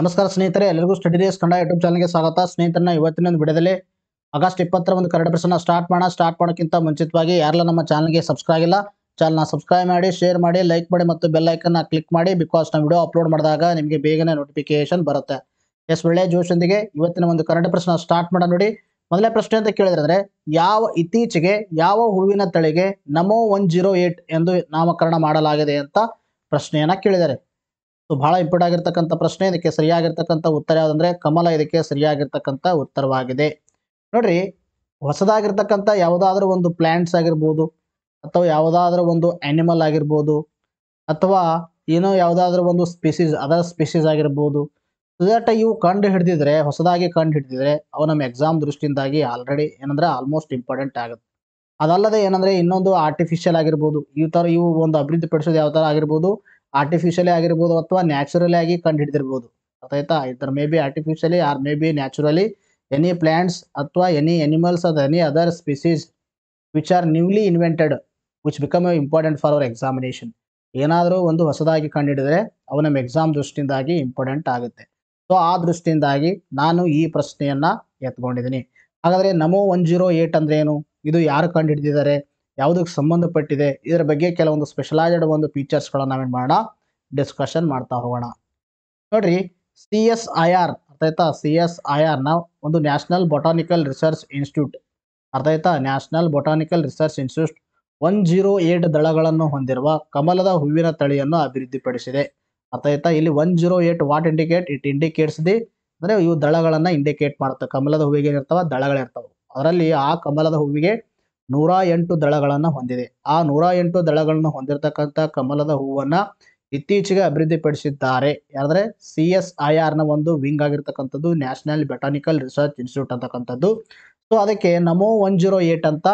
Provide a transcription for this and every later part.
ನಮಸ್ಕಾರ ಸ್ನೇಹಿತರೆ ಎಲ್ಲರಿಗೂ ಸ್ಟಡಿ ಡೇಸ್ ಕನ್ನಡ ಯೂಟ್ಯೂಬ್ ಚಾನಲ್ಗೆ ಸ್ವಾಗತ ಸ್ನೇಹಿತರನ್ನ ಇವತ್ತಿನ ಒಂದು ವಿಡಿಯೋದಲ್ಲಿ ಆಗಸ್ಟ್ ಇಪ್ಪತ್ತರ ಒಂದು ಕನ್ನಡ ಪ್ರಶ್ನ ಸ್ಟಾರ್ಟ್ ಮಾಡೋಣ ಸ್ಟಾರ್ಟ್ ಮಾಡೋಕ್ಕಿಂತ ಮುಂಚಿತವಾಗಿ ಯಾರೆಲ್ಲ ನಮ್ಮ ಚಾನಲ್ಗೆ ಸಬ್ಸ್ಕ್ರೈಬ್ ಇಲ್ಲ ಚಾನಲ್ನ ಸಬ್ಸ್ಕ್ರೈಬ್ ಮಾಡಿ ಶೇರ್ ಮಾಡಿ ಲೈಕ್ ಮಾಡಿ ಮತ್ತು ಬೆಲ್ ಐಕನ್ನ ಕ್ಲಿಕ್ ಮಾಡಿ ಬಿಕಾಸ್ ನಾವು ವಿಡಿಯೋ ಅಪ್ಲೋಡ್ ಮಾಡಿದಾಗ ನಿಮಗೆ ಬೇಗನೆ ನೋಟಿಫಿಕೇಶನ್ ಬರುತ್ತೆ ಎಸ್ ಒಳ್ಳೆಯ ಜೋಶೊಂದಿಗೆ ಇವತ್ತಿನ ಒಂದು ಕನ್ನಡ ಪ್ರಶ್ನ ಸ್ಟಾರ್ಟ್ ಮಾಡೋಣ ನೋಡಿ ಮೊದಲೇ ಪ್ರಶ್ನೆ ಅಂತ ಕೇಳಿದ್ರೆ ಯಾವ ಇತ್ತೀಚೆಗೆ ಯಾವ ಹೂವಿನ ತಳಿಗೆ ನಮೋ ಒನ್ ಜೀರೋ ಎಂದು ನಾಮಕರಣ ಮಾಡಲಾಗಿದೆ ಅಂತ ಪ್ರಶ್ನೆಯನ್ನು ಕೇಳಿದ್ದಾರೆ ಸೊ ಬಹಳ ಇಂಪಾರ್ಟ್ ಆಗಿರ್ತಕ್ಕಂಥ ಪ್ರಶ್ನೆ ಇದಕ್ಕೆ ಸರಿಯಾಗಿರ್ತಕ್ಕಂಥ ಉತ್ತರ ಯಾವುದಂದ್ರೆ ಕಮಲ ಇದಕ್ಕೆ ಸರಿಯಾಗಿರ್ತಕ್ಕಂಥ ಉತ್ತರವಾಗಿದೆ ನೋಡ್ರಿ ಹೊಸದಾಗಿರ್ತಕ್ಕಂಥ ಯಾವುದಾದ್ರೂ ಒಂದು ಪ್ಲಾಂಟ್ಸ್ ಆಗಿರ್ಬೋದು ಅಥವಾ ಯಾವುದಾದ್ರೂ ಒಂದು ಆನಿಮಲ್ ಆಗಿರ್ಬೋದು ಅಥವಾ ಏನೋ ಯಾವುದಾದ್ರೂ ಒಂದು ಸ್ಪೀಸೀಸ್ ಅದರ್ ಸ್ಪೀಸೀಸ್ ಆಗಿರ್ಬೋದು ಸುಧಾಟ ಇವು ಕಂಡು ಹಿಡಿದಿದ್ರೆ ಹೊಸದಾಗಿ ಕಂಡು ಹಿಡಿದಿದ್ರೆ ಅವು ನಮ್ಮ ಎಕ್ಸಾಮ್ ದೃಷ್ಟಿಯಿಂದಾಗಿ ಆಲ್ರೆಡಿ ಏನಂದ್ರೆ ಆಲ್ಮೋಸ್ಟ್ ಇಂಪಾರ್ಟೆಂಟ್ ಆಗುತ್ತೆ ಅದಲ್ಲದೆ ಏನಂದ್ರೆ ಇನ್ನೊಂದು ಆರ್ಟಿಫಿಷಿಯಲ್ ಆಗಿರ್ಬೋದು ಈ ತರ ಇವು ಒಂದು ಅಭಿವೃದ್ಧಿ ಪಡಿಸೋದು ಯಾವ ತರ ಆಗಿರ್ಬೋದು ಆರ್ಟಿಫಿಷಿಯಲಿ ಆಗಿರ್ಬೋದು ಅಥವಾ ನ್ಯಾಚುರಲಿ ಆಗಿ ಕಂಡು ಹಿಡಿದಿರ್ಬೋದು ಗೊತ್ತಾಯ್ತಾ ಇದರ maybe artificially or maybe naturally any plants ಅಥವಾ ಎನಿ ಎನಿಮಲ್ಸ್ ಅದ any other species which are newly invented which become important for our examination ಏನಾದರೂ ಒಂದು ಹೊಸದಾಗಿ ಕಂಡುಹಿಡಿದ್ರೆ ಅವು ನಮ್ಮ ಎಕ್ಸಾಮ್ ದೃಷ್ಟಿಯಿಂದಾಗಿ ಇಂಪಾರ್ಟೆಂಟ್ ಆಗುತ್ತೆ ಸೊ ಆ ದೃಷ್ಟಿಯಿಂದಾಗಿ ನಾನು ಈ ಪ್ರಶ್ನೆಯನ್ನು ಎತ್ಕೊಂಡಿದ್ದೀನಿ ಹಾಗಾದರೆ ನಮೋ ಒನ್ ಜೀರೋ ಏಟ್ ಅಂದ್ರೇನು ಏನು ಇದು ಯಾರು ಕಂಡು ಹಿಡಿದಿದ್ದಾರೆ ಯಾವುದಕ್ಕೆ ಸಂಬಂಧಪಟ್ಟಿದೆ ಇದರ ಬಗ್ಗೆ ಕೆಲವೊಂದು ಸ್ಪೆಷಲೈಸ್ಡ್ ಒಂದು ಫೀಚರ್ಸ್ಗಳನ್ನು ನಾವೇನು ಮಾಡೋಣ ಡಿಸ್ಕಷನ್ ಮಾಡ್ತಾ ಹೋಗೋಣ ನೋಡ್ರಿ ಸಿ ಎಸ್ ಐ ಆರ್ ಅರ್ಥಾಯ್ತಾ ಸಿ ಎಸ್ ಐ ಆರ್ನ ಒಂದು ನ್ಯಾಷನಲ್ ಬೊಟಾನಿಕಲ್ ರಿಸರ್ಚ್ ಇನ್ಸ್ಟಿಟ್ಯೂಟ್ ಅರ್ಥಾಯ್ತಾ national botanical research institute one zero eight ದಳಗಳನ್ನು ಹೊಂದಿರುವ ಕಮಲದ ಹೂವಿನ ತಳಿಯನ್ನು ಅಭಿವೃದ್ಧಿಪಡಿಸಿದೆ ಅರ್ಥಾಯ್ತಾ ಇಲ್ಲಿ one zero eight what indicate it indicates the ಅಂದರೆ ಇವು ದಳಗಳನ್ನು ಇಂಡಿಕೇಟ್ ಮಾಡುತ್ತೆ ಕಮಲದ ಹೂವಿಗೆ ಏನಿರ್ತಾವ ದಳಗಳಿರ್ತಾವೆ ಅದರಲ್ಲಿ ಆ ಕಮಲದ ಹೂವಿಗೆ ನೂರ ಎಂಟು ದಳಗಳನ್ನು ಹೊಂದಿದೆ ಆ ನೂರ ಎಂಟು ದಳಗಳನ್ನು ಹೊಂದಿರತಕ್ಕಂಥ ಕಮಲದ ಹೂವನ್ನು ಇತ್ತೀಚೆಗೆ ಅಭಿವೃದ್ಧಿಪಡಿಸಿದ್ದಾರೆ ಯಾಕಂದರೆ ಸಿ ಎಸ್ ಐ ಆರ್ನ ಒಂದು ವಿಂಗ್ ಆಗಿರ್ತಕ್ಕಂಥದ್ದು ನ್ಯಾಷನಲ್ ಬೆಟಾನಿಕಲ್ ರಿಸರ್ಚ್ ಇನ್ಸ್ಟಿಟ್ಯೂಟ್ ಅಂತಕ್ಕಂಥದ್ದು ಸೊ ಅದಕ್ಕೆ ನಮೋ ಒನ್ ಜೀರೋ ಏಟ್ ಅಂತ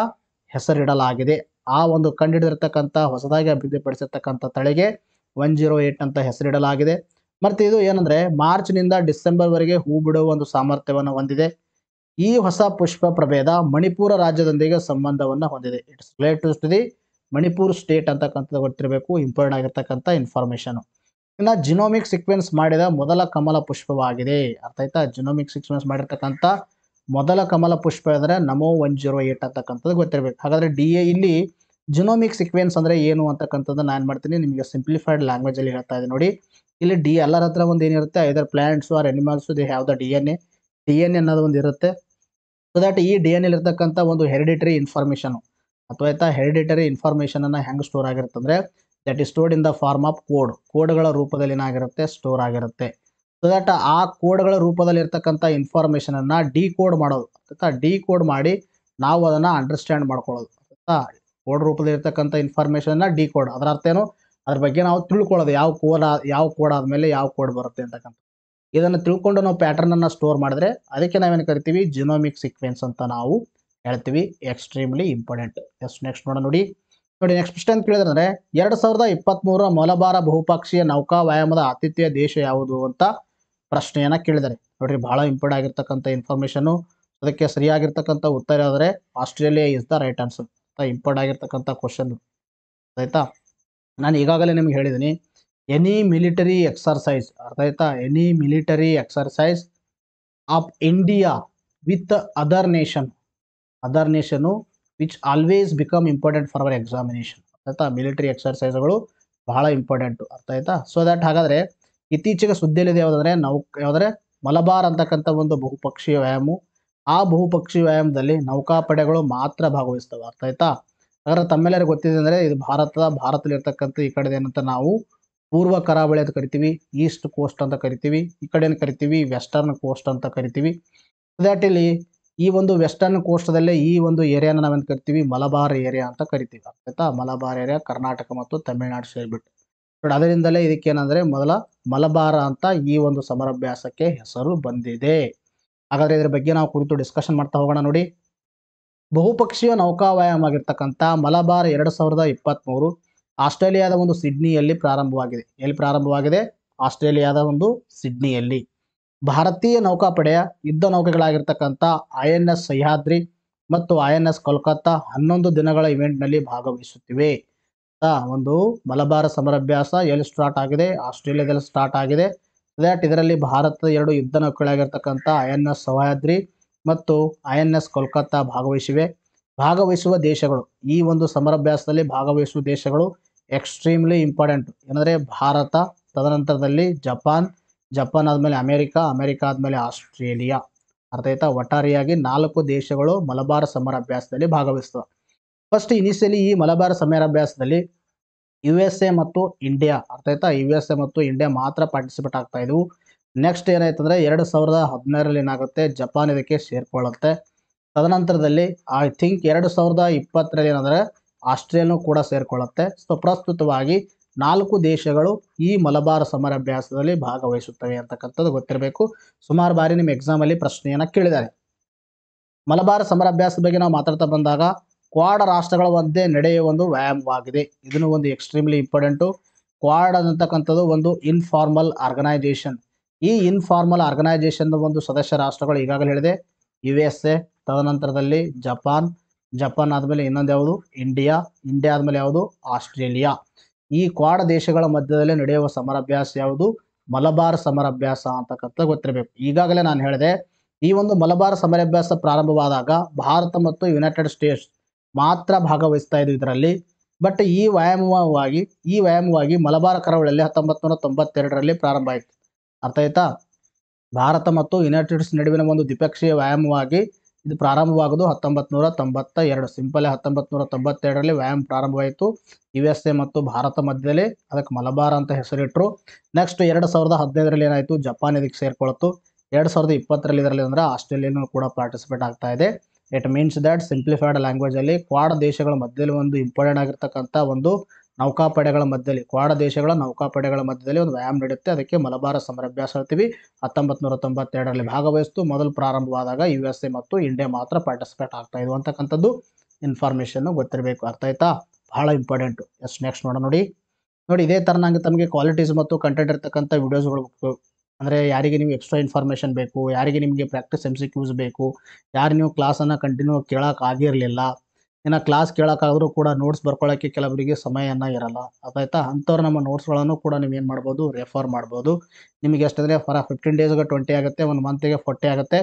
ಹೆಸರಿಡಲಾಗಿದೆ ಆ ಒಂದು ಕಂಡುಹಿಡಿದಿರ್ತಕ್ಕಂಥ ಹೊಸದಾಗಿ ಅಭಿವೃದ್ಧಿಪಡಿಸಿರ್ತಕ್ಕಂಥ ತಳಿಗೆ ಒನ್ ಜೀರೋ ಏಟ್ ಅಂತ ಹೆಸರಿಡಲಾಗಿದೆ ಮತ್ತು ಇದು ಏನಂದರೆ ಮಾರ್ಚ್ನಿಂದ ಡಿಸೆಂಬರ್ವರೆಗೆ ಹೂ ಬಿಡುವ ಒಂದು ಸಾಮರ್ಥ್ಯವನ್ನು ಹೊಂದಿದೆ ಈ ಹೊಸ ಪುಷ್ಪ ಪ್ರಭೇದ ಮಣಿಪುರ ರಾಜ್ಯದೊಂದಿಗೆ ಸಂಬಂಧವನ್ನು ಹೊಂದಿದೆ it's related to the Manipur state ಅಂತಕ್ಕಂಥದ್ದು ಗೊತ್ತಿರಬೇಕು ಇಂಪಾರ್ಟೆಂಟ್ ಆಗಿರ್ತಕ್ಕಂಥ ಇನ್ಫಾರ್ಮೇಷನು ಇನ್ನು ಜಿನೋಮಿಕ್ ಸಿಕ್ವೆನ್ಸ್ ಮಾಡಿದ ಮೊದಲ ಕಮಲ ಪುಷ್ಪವಾಗಿದೆ ಅರ್ಥ ಆಯ್ತಾ ಜಿನೋಮಿಕ್ ಸಿಕ್ವೆನ್ಸ್ ಮಾಡಿರ್ತಕ್ಕಂಥ ಮೊದಲ ಕಮಲ ಪುಷ್ಪ ಅಂದರೆ ನಮೋ ಒನ್ ಜೀರೋ ಏಟ್ ಅಂತಕ್ಕಂಥದ್ದು ಗೊತ್ತಿರಬೇಕು ಹಾಗಾದರೆ ಡಿ ಎ ಇಲ್ಲಿ ಜಿನೋಮಿಕ್ ಸಿಕ್ವೆನ್ಸ್ ಅಂದರೆ ಏನು ಅಂತಕ್ಕಂಥದ್ದು ನಾನು ಮಾಡ್ತೀನಿ ನಿಮಗೆ ಸಿಂಪ್ಲಿಫೈಡ್ ಲ್ಯಾಂಗ್ವೇಜಲ್ಲಿ ಹೇಳ್ತಾ ಇದೆ ನೋಡಿ ಇಲ್ಲಿ ಡಿ ಎಲ್ಲರ ಹತ್ರ ಒಂದು ಏನಿರುತ್ತೆ either plants or animals they have the D N A D N A ಅನ್ನೋದು ಒಂದು ಇರುತ್ತೆ ಸೊ ದಟ್ ಈ ಡಿ ಎನ್ ಎಲ್ ಇರ್ತಕ್ಕಂಥ ಒಂದು ಹೆರಿಡಿಟರಿ ಇನ್ಫಾರ್ಮೇಷನ್ ಅಥವಾ ಆಯ್ತಾ ಹೆರಿಡಿಟರಿ ಇನ್ಫಾರ್ಮೇಷನ್ ಅನ್ನ ಹೆಂಗ್ ಸ್ಟೋರ್ ಆಗಿರುತ್ತಂದ್ರೆ that is stored in the form of code ಕೋಡ್ಗಳ ರೂಪದಲ್ಲಿ ಏನಾಗಿರುತ್ತೆ ಸ್ಟೋರ್ ಆಗಿರುತ್ತೆ ಸೊ ದಟ್ ಆ ಕೋಡ್ಗಳ ರೂಪದಲ್ಲಿ ಇರ್ತಕ್ಕಂಥ ಇನ್ಫಾರ್ಮೇಷನ್ ಅನ್ನ ಡಿ ಕೋಡ್ ಮಾಡೋದು ಆಯ್ತಾ ಡಿ ಕೋಡ್ ಮಾಡಿ ನಾವು ಅದನ್ನ ಅಂಡರ್ಸ್ಟ್ಯಾಂಡ್ ಮಾಡ್ಕೊಳ್ಳೋದು ಆಯ್ತಾ ಕೋಡ್ ರೂಪದಲ್ಲಿ ಇರ್ತಕ್ಕಂಥ ಇನ್ಫಾರ್ಮೇಷನ್ನ ಡಿ ಕೋಡ್ ಅದರ ಅರ್ಥ ಏನು ಅದ್ರ ಬಗ್ಗೆ ನಾವು ತಿಳ್ಕೊಳ್ಳೋದು ಯಾವ ಕೋಡ್ ಯಾವ ಕೋಡ್ ಆದಮೇಲೆ ಯಾವ ಕೋಡ್ ಬರುತ್ತೆ ಅಂತಕ್ಕಂಥ ಇದನ್ನು ತಿಳ್ಕೊಂಡು ನಾವು ಅನ್ನು ಸ್ಟೋರ್ ಮಾಡಿದ್ರೆ ಅದಕ್ಕೆ ನಾವೇನು ಕರಿತೀವಿ ಜಿನೋಮಿಕ್ ಸಿಕ್ವೆನ್ಸ್ ಅಂತ ನಾವು ಹೇಳ್ತೀವಿ ಎಕ್ಸ್ಟ್ರೀಮ್ಲಿ ಇಂಪಾರ್ಟೆಂಟ್ ಎಸ್ ನೆಕ್ಸ್ಟ್ ನೋಡೋಣ ನೋಡಿ ನೋಡಿ ನೆಕ್ಸ್ಟ್ ಪ್ರಶ್ನೆ ಕೇಳಿದ್ರೆ ಎರಡು ಸಾವಿರದ ಇಪ್ಪತ್ತ್ಮೂರ ಮೊಲಬಾರ ಬಹುಪಕ್ಷೀಯ ನೌಕಾ ವ್ಯಾಯಾಮದ ಆತಿಥ್ಯ ದೇಶ ಯಾವುದು ಅಂತ ಪ್ರಶ್ನೆಯನ್ನು ಕೇಳಿದ್ದಾರೆ ನೋಡಿರಿ ಬಹಳ ಇಂಪಾರ್ಟೆಂಟ್ ಆಗಿರ್ತಕ್ಕಂಥ ಇನ್ಫಾರ್ಮೇಷನು ಅದಕ್ಕೆ ಸರಿಯಾಗಿರ್ತಕ್ಕಂಥ ಉತ್ತರ ಆದರೆ Australia is the right answer import ಆಗಿರ್ತಕ್ಕಂಥ ಕ್ವಶನ್ ಆಯಿತಾ ನಾನು ಈಗಾಗಲೇ ನಿಮ್ಗೆ ಹೇಳಿದ್ದೀನಿ ಎನಿ ಮಿಲಿಟರಿ ಎಕ್ಸರ್ಸೈಸ್ ಅರ್ಥ ಆಯ್ತಾ any military exercise of India with other nation other nation which always become important for our examination ಅರ್ಥ ಆಯ್ತಾ ಮಿಲಿಟರಿ ಎಕ್ಸರ್ಸೈಸ್ಗಳು ಬಹಳ ಇಂಪಾರ್ಟೆಂಟು ಅರ್ಥ ಆಯ್ತಾ ಸೊ ದಟ್ ಹಾಗಾದರೆ ಇತ್ತೀಚೆಗೆ ಸುದ್ದಿಯಲ್ಲಿದೆ ಯಾವುದಂದರೆ ನೌ ಯಾವುದ್ರೆ ಮಲಬಾರ್ ಅಂತಕ್ಕಂಥ ಒಂದು ಬಹುಪಕ್ಷೀಯ ವ್ಯಾಯಾಮ ಆ ಬಹುಪಕ್ಷೀಯ ವ್ಯಾಯಾಮದಲ್ಲಿ ನೌಕಾಪಡೆಗಳು ಮಾತ್ರ ಭಾಗವಹಿಸ್ತವೆ ಅರ್ಥ ಆಯ್ತಾ ಹಾಗಾದ್ರೆ ತಮ್ಮೆಲ್ಲರಿಗೂ ಗೊತ್ತಿದೆ ಅಂದರೆ ಇದು ಭಾರತದ ಭಾರತದಲ್ಲಿರ್ತಕ್ಕಂಥ ಈ ಕಡೆದೇನಂತ ನಾವು ಪೂರ್ವ ಕರಾವಳಿ ಅಂತ ಕರಿತೀವಿ ಈಸ್ಟ್ ಕೋಸ್ಟ್ ಅಂತ ಕರಿತೀವಿ ಈ ಕಡೆಯನ್ನು ಕರಿತೀವಿ ವೆಸ್ಟರ್ನ್ ಕೋಸ್ಟ್ ಅಂತ ಕರಿತೀವಿ ದಟ್ ಇಲ್ಲಿ ಈ ಒಂದು ವೆಸ್ಟರ್ನ್ ದಲ್ಲೇ ಈ ಒಂದು ಏರಿಯಾನ ನಾವೇನು ಕರಿತೀವಿ ಮಲಬಾರ್ ಏರಿಯಾ ಅಂತ ಕರಿತೀವಿ ಆಯ್ತಾ ಮಲಬಾರ್ ಏರಿಯಾ ಕರ್ನಾಟಕ ಮತ್ತು ತಮಿಳುನಾಡು ಸೇರಿಬಿಟ್ಟು ನೋಡಿ ಅದರಿಂದಲೇ ಇದಕ್ಕೇನಂದರೆ ಮೊದಲ ಮಲಬಾರ ಅಂತ ಈ ಒಂದು ಸಮರಭ್ಯಾಸಕ್ಕೆ ಹೆಸರು ಬಂದಿದೆ ಹಾಗಾದರೆ ಇದರ ಬಗ್ಗೆ ನಾವು ಕುರಿತು ಡಿಸ್ಕಷನ್ ಮಾಡ್ತಾ ಹೋಗೋಣ ನೋಡಿ ಬಹುಪಕ್ಷೀಯ ನೌಕಾವ್ಯಾಯಾಮ ಆಗಿರ್ತಕ್ಕಂಥ ಮಲಬಾರ್ ಎರಡು ಸಾವಿರದ ಇಪ್ಪತ್ತ್ಮೂರು ಆಸ್ಟ್ರೇಲಿಯಾದ ಒಂದು ಸಿಡ್ನಿಯಲ್ಲಿ ಪ್ರಾರಂಭವಾಗಿದೆ ಎಲ್ಲಿ ಪ್ರಾರಂಭವಾಗಿದೆ ಆಸ್ಟ್ರೇಲಿಯಾದ ಒಂದು ಸಿಡ್ನಿಯಲ್ಲಿ ಭಾರತೀಯ ನೌಕಾಪಡೆಯ ಯುದ್ಧ ನೌಕೆಗಳಾಗಿರ್ತಕ್ಕಂಥ ಐ ಎನ್ ಎಸ್ ಸಹ್ಯಾದ್ರಿ ಮತ್ತು ಐ ಎನ್ ಎಸ್ ಕೋಲ್ಕತ್ತಾ ಹನ್ನೊಂದು ದಿನಗಳ ಇವೆಂಟ್ನಲ್ಲಿ ಭಾಗವಹಿಸುತ್ತಿವೆ ಒಂದು ಮಲಬಾರ ಸಮರಭ್ಯಾಸ ಎಲ್ಲಿ ಸ್ಟಾರ್ಟ್ ಆಗಿದೆ ಆಸ್ಟ್ರೇಲಿಯಾದಲ್ಲಿ ಸ್ಟಾರ್ಟ್ ಆಗಿದೆ ದಟ್ ಇದರಲ್ಲಿ ಭಾರತದ ಎರಡು ಯುದ್ಧ ನೌಕೆಗಳಾಗಿರ್ತಕ್ಕಂಥ ಐ ಎನ್ ಎಸ್ ಸಹ್ಯಾದ್ರಿ ಮತ್ತು ಐ ಎನ್ ಎಸ್ ಕೋಲ್ಕತ್ತಾ ಭಾಗವಹಿಸಿವೆ ಭಾಗವಹಿಸುವ ದೇಶಗಳು ಈ ಒಂದು ಸಮರಭ್ಯಾಸದಲ್ಲಿ ಭಾಗವಹಿಸುವ ದೇಶಗಳು ಎಕ್ಸ್ಟ್ರೀಮ್ಲಿ ಇಂಪಾರ್ಟೆಂಟ್ ಏನಂದರೆ ಭಾರತ ತದನಂತರದಲ್ಲಿ ಜಪಾನ್ ಜಪಾನ್ ಆದಮೇಲೆ ಅಮೇರಿಕಾ ಅಮೇರಿಕಾ ಆದಮೇಲೆ ಆಸ್ಟ್ರೇಲಿಯಾ ಆಯ್ತಾ ಒಟ್ಟಾರೆಯಾಗಿ ನಾಲ್ಕು ದೇಶಗಳು ಮಲಬಾರ್ ಅಭ್ಯಾಸದಲ್ಲಿ ಭಾಗವಹಿಸ್ತವೆ ಫಸ್ಟ್ ಇನಿಷಿಯಲಿ ಈ ಮಲಬಾರ್ ಸಮರಾಭ್ಯಾಸದಲ್ಲಿ ಯು ಎಸ್ ಎ ಮತ್ತು ಇಂಡಿಯಾ ಆಯ್ತಾ ಯು ಎಸ್ ಎ ಮತ್ತು ಇಂಡಿಯಾ ಮಾತ್ರ ಪಾರ್ಟಿಸಿಪೇಟ್ ಆಗ್ತಾ ಇದ್ವು ನೆಕ್ಸ್ಟ್ ಏನಾಯ್ತಂದ್ರೆ ಎರಡು ಸಾವಿರದ ಹದಿನಾರಲ್ಲಿ ಏನಾಗುತ್ತೆ ಜಪಾನ್ ಇದಕ್ಕೆ ಸೇರಿಕೊಳ್ಳುತ್ತೆ ತದನಂತರದಲ್ಲಿ ಐ ಥಿಂಕ್ ಎರಡು ಸಾವಿರದ ಇಪ್ಪತ್ತರಲ್ಲಿ ಏನಂದರೆ ಆಸ್ಟ್ರೇಲಿಯಾನೂ ಕೂಡ ಸೇರಿಕೊಳ್ಳುತ್ತೆ ಸೊ ಪ್ರಸ್ತುತವಾಗಿ ನಾಲ್ಕು ದೇಶಗಳು ಈ ಮಲಬಾರ ಸಮರಾಭ್ಯಾಸದಲ್ಲಿ ಭಾಗವಹಿಸುತ್ತವೆ ಅಂತಕ್ಕಂಥದ್ದು ಗೊತ್ತಿರಬೇಕು ಸುಮಾರು ಬಾರಿ ನಿಮ್ಮ ಎಕ್ಸಾಮಲ್ಲಿ ಪ್ರಶ್ನೆಯನ್ನು ಕೇಳಿದ್ದಾರೆ ಮಲಬಾರ್ ಸಮರಾಭ್ಯಾಸದ ಬಗ್ಗೆ ನಾವು ಮಾತಾಡ್ತಾ ಬಂದಾಗ ಕ್ವಾಡ್ ರಾಷ್ಟ್ರಗಳ ಒಂದೇ ನಡೆಯುವ ಒಂದು ವ್ಯಾಯಾಮವಾಗಿದೆ ಇದನ್ನು ಒಂದು ಎಕ್ಸ್ಟ್ರೀಮ್ಲಿ ಇಂಪಾರ್ಟೆಂಟು ಕ್ವಾಡ್ ಅಂತಕ್ಕಂಥದ್ದು ಒಂದು ಇನ್ಫಾರ್ಮಲ್ ಆರ್ಗನೈಜೇಷನ್ ಈ ಇನ್ಫಾರ್ಮಲ್ ಆರ್ಗನೈಸೇಷನ್ ಒಂದು ಸದಸ್ಯ ರಾಷ್ಟ್ರಗಳು ಈಗಾಗಲೇ ಹೇಳಿದೆ ಯು ಎಸ್ ಎ ತದನಂತರದಲ್ಲಿ ಜಪಾನ್ ಜಪಾನ್ ಆದಮೇಲೆ ಇನ್ನೊಂದು ಯಾವುದು ಇಂಡಿಯಾ ಇಂಡಿಯಾ ಆದಮೇಲೆ ಯಾವುದು ಆಸ್ಟ್ರೇಲಿಯಾ ಈ ಕ್ವಾಡ ದೇಶಗಳ ಮಧ್ಯದಲ್ಲಿ ನಡೆಯುವ ಸಮರಾಭ್ಯಾಸ ಯಾವುದು ಮಲಬಾರ್ ಸಮರಾಭ್ಯಾಸ ಅಂತಕ್ಕಂಥ ಗೊತ್ತಿರಬೇಕು ಈಗಾಗಲೇ ನಾನು ಹೇಳಿದೆ ಈ ಒಂದು ಮಲಬಾರ್ ಸಮರಾಭ್ಯಾಸ ಪ್ರಾರಂಭವಾದಾಗ ಭಾರತ ಮತ್ತು ಯುನೈಟೆಡ್ ಸ್ಟೇಟ್ಸ್ ಮಾತ್ರ ಭಾಗವಹಿಸ್ತಾ ಇದ್ವು ಇದರಲ್ಲಿ ಬಟ್ ಈ ವ್ಯಾಯಾಮವಾಗಿ ಈ ವ್ಯಾಯಾಮವಾಗಿ ಮಲಬಾರ್ ಕರಾವಳಿಯಲ್ಲಿ ಹತ್ತೊಂಬತ್ತು ನೂರ ತೊಂಬತ್ತೆರಡರಲ್ಲಿ ಪ್ರಾರಂಭ ಆಯಿತು ಅರ್ಥ ಆಯ್ತಾ ಭಾರತ ಮತ್ತು ಯುನೈಟೆಡ್ ಸ್ಟೇಟ್ಸ್ ನಡುವಿನ ಒಂದು ದ್ವಿಪಕ್ಷೀಯ ವ್ಯಾಯಾಮವಾಗಿ ಇದು ಪ್ರಾರಂಭವಾಗೋದು ಹತ್ತೊಂಬತ್ತು ನೂರ ತೊಂಬತ್ತ ಎರಡು ಸಿಂಪಲ್ ಹತ್ತೊಂಬತ್ತು ನೂರ ತೊಂಬತ್ತೆರಡರಲ್ಲಿ ವ್ಯಾಯಾಮ ಪ್ರಾರಂಭವಾಯಿತು ಯು ಎಸ್ ಎ ಮತ್ತು ಭಾರತ ಮಧ್ಯದಲ್ಲಿ ಅದಕ್ಕೆ ಮಲಬಾರ್ ಅಂತ ಹೆಸರಿಟ್ಟರು ನೆಕ್ಸ್ಟ್ ಎರಡು ಸಾವಿರದ ಹದಿನೈದರಲ್ಲಿ ಏನಾಯಿತು ಜಪಾನ್ ಇದಕ್ಕೆ ಸೇರ್ಕೊಳ್ತು ಎರಡು ಸಾವಿರದ ಇಪ್ಪತ್ತರಲ್ಲಿ ಇದರಲ್ಲಿ ಅಂದರೆ ಆಸ್ಟ್ರೇಲಿಯಾನೂ ಕೂಡ ಪಾರ್ಟಿಸಿಪೇಟ್ ಆಗ್ತಾ ಇದೆ ಇಟ್ ಮೀನ್ಸ್ ದ್ಯಾಟ್ ಸಿಂಪ್ಲಿಫೈಡ್ ಲ್ಯಾಂಗ್ವೇಜಲ್ಲಿ ಕ್ವಾಡ್ ದೇಶಗಳ ಮಧ್ಯದಲ್ಲಿ ಒಂದು ಇಂಪಾರ್ಟೆಂಟ್ ಆಗಿರ್ತಕ್ಕಂಥ ಒಂದು ನೌಕಾಪಡೆಗಳ ಮಧ್ಯದಲ್ಲಿ ಕ್ವಾಡ ದೇಶಗಳ ನೌಕಾಪಡೆಗಳ ಮಧ್ಯದಲ್ಲಿ ಒಂದು ವ್ಯಾಯಾಮ ನಡೆಯುತ್ತೆ ಅದಕ್ಕೆ ಮಲಬಾರ ಸಮರಭ್ಯಾಸ ಹೇಳ್ತೀವಿ ಹತ್ತೊಂಬತ್ತು ನೂರ ತೊಂಬತ್ತೆರಡರಲ್ಲಿ ಭಾಗವಹಿಸ್ತು ಮೊದಲು ಪ್ರಾರಂಭವಾದಾಗ ಯು ಎಸ್ ಎ ಮತ್ತು ಇಂಡಿಯಾ ಮಾತ್ರ ಪಾರ್ಟಿಸಿಪೇಟ್ ಆಗ್ತಾ ಇದ್ವು ಅಂತಕ್ಕಂಥದ್ದು ಇನ್ಫಾರ್ಮೇಷನ್ನು ಗೊತ್ತಿರಬೇಕು ಅರ್ಥ ಆಯ್ತಾ ಬಹಳ ಇಂಪಾರ್ಟೆಂಟು ಎಸ್ ನೆಕ್ಸ್ಟ್ ನೋಡೋಣ ನೋಡಿ ನೋಡಿ ಇದೇ ಥರ ನಂಗೆ ತಮಗೆ ಕ್ವಾಲಿಟೀಸ್ ಮತ್ತು ಕಂಟೆಂಟ್ ಇರ್ತಕ್ಕಂಥ ವೀಡಿಯೋಸ್ಗಳು ಅಂದರೆ ಯಾರಿಗೆ ನೀವು ಎಕ್ಸ್ಟ್ರಾ ಇನ್ಫಾರ್ಮೇಷನ್ ಬೇಕು ಯಾರಿಗೆ ನಿಮಗೆ ಪ್ರಾಕ್ಟೀಸ್ ಎಮ್ ಕ್ಯೂಸ್ ಬೇಕು ಯಾರು ನೀವು ಕ್ಲಾಸನ್ನು ಕಂಟಿನ್ಯೂ ಕೇಳೋಕ್ಕಾಗಿರಲಿಲ್ಲ ಇನ್ನು ಕ್ಲಾಸ್ ಕೇಳೋಕ್ಕಾದರೂ ಕೂಡ ನೋಟ್ಸ್ ಬರ್ಕೊಳ್ಳೋಕ್ಕೆ ಕೆಲವರಿಗೆ ಸಮಯನ ಇರಲ್ಲ ಅದಾಯ್ತಾ ಅಂಥವ್ರು ನಮ್ಮ ನೋಟ್ಸ್ಗಳನ್ನು ಕೂಡ ನೀವು ಏನು ಮಾಡ್ಬೋದು ರೆಫರ್ ಮಾಡ್ಬೋದು ನಿಮಗೆ ಎಷ್ಟಂದರೆ ಫಾರ್ ಫಿಫ್ಟೀನ್ ಡೇಸ್ಗೆ ಟ್ವೆಂಟಿ ಆಗುತ್ತೆ ಒಂದು ಮಂತಿಗೆ ಫೋರ್ಟಿ ಆಗುತ್ತೆ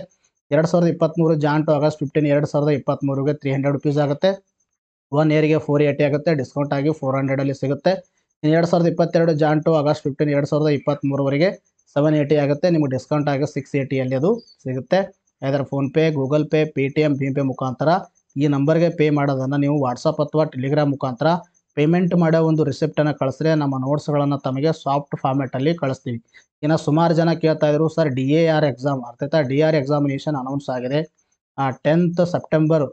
ಎರಡು ಸಾವಿರದ ಇಪ್ಪತ್ತ್ಮೂರು ಜಾನ್ ಟು ಆಗಸ್ಟ್ ಫಿಫ್ಟೀನ್ ಎರಡು ಸಾವಿರದ ಇಪ್ಪತ್ತ್ಮೂರಿಗೆ ತ್ರೀ ಹಂಡ್ರೆಡ್ ರುಪೀಸ್ ಆಗುತ್ತೆ ಒನ್ ಇಯರ್ಗೆ ಫೋರ್ ಏಯ್ಟಿ ಆಗುತ್ತೆ ಡಿಸ್ಕೌಂಟ್ ಆಗಿ ಫೋರ್ ಹಂಡ್ರೆಡಲ್ಲಿ ಸಿಗುತ್ತೆ ಇನ್ನು ಎರಡು ಸಾವಿರದ ಇಪ್ಪತ್ತೆರಡು ಜಾನ್ ಟು ಆಗಸ್ಟ್ ಫಿಫ್ಟೀನ್ ಎರಡು ಸಾವಿರದ ಇಪ್ಪತ್ತ್ಮೂರವರೆಗೆ ಸೆವೆನ್ ಏಯ್ಟಿ ಆಗುತ್ತೆ ನಿಮಗೆ ಡಿಸ್ಕೌಂಟ್ ಆಗಿ ಸಿಕ್ಸ್ ಏಯ್ಟಿಯಲ್ಲಿ ಅದು ಸಿಗುತ್ತೆ ಯಾವ್ದಾರು PhonePe Google Pay Paytm ಭೀಮ್ ಪೇ ಮುಖಾಂತರ ಈ ನಂಬರ್ಗೆ ಪೇ ಮಾಡೋದನ್ನು ನೀವು ವಾಟ್ಸಪ್ ಅಥವಾ ಟೆಲಿಗ್ರಾಮ್ ಮುಖಾಂತರ ಪೇಮೆಂಟ್ ಮಾಡೋ ಒಂದು ರಿಸೆಪ್ಟನ್ನು ಕಳಿಸ್ರೆ ನಮ್ಮ ನೋಟ್ಸ್ಗಳನ್ನು ತಮಗೆ ಸಾಫ್ಟ್ ಫಾರ್ಮೆಟಲ್ಲಿ ಕಳಿಸ್ತೀವಿ ಇನ್ನು ಸುಮಾರು ಜನ ಕೇಳ್ತಾ ಇದ್ರು sir D A R exam ಅರ್ಥೈತ ಡಿ ಆರ್ ಎಕ್ಸಾಮಿನೇಷನ್ ಅನೌನ್ಸ್ ಆಗಿದೆ tenth September